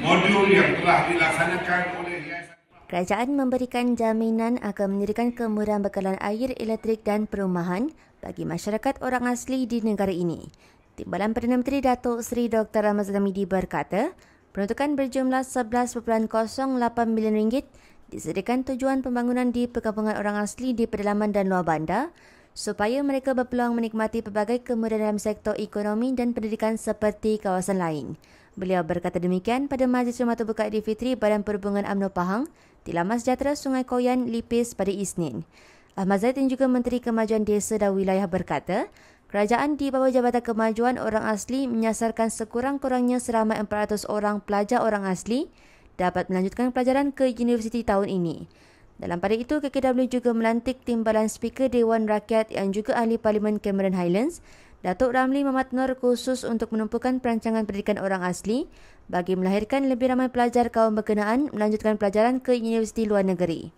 modul yang telah dilaksanakan oleh Kerajaan memberikan jaminan akan mendirikan kemurahan bekalan air, elektrik dan perumahan bagi masyarakat orang asli di negara ini. Timbalan Perdana Menteri Datuk Seri Dr. Ramazan Hamidi berkata, peruntukan berjumlah RM11.08 bilion ringgit disediakan tujuan pembangunan di perkampungan orang asli di pedalaman dan luar bandar supaya mereka berpeluang menikmati pelbagai kemudahan dalam sektor ekonomi dan pendidikan seperti kawasan lain. Beliau berkata demikian pada Majlis Rumah Terbuka Idul Fitri Badan Perhubungan UMNO Pahang di Lama Sejahtera Sungai Koyan, Lipis pada Isnin. Ahmad Zaitin juga Menteri Kemajuan Desa dan Wilayah berkata, Kerajaan di bawah Jabatan Kemajuan Orang Asli menyasarkan sekurang-kurangnya seramai 400 orang pelajar orang asli dapat melanjutkan pelajaran ke universiti tahun ini. Dalam pada itu, KKW juga melantik timbalan speaker Dewan Rakyat yang juga ahli Parlimen Cameron Highlands Datuk Ramli Mamat Nur khusus untuk menumpukan perancangan pendidikan orang asli bagi melahirkan lebih ramai pelajar kaum berkenaan melanjutkan pelajaran ke universiti luar negeri.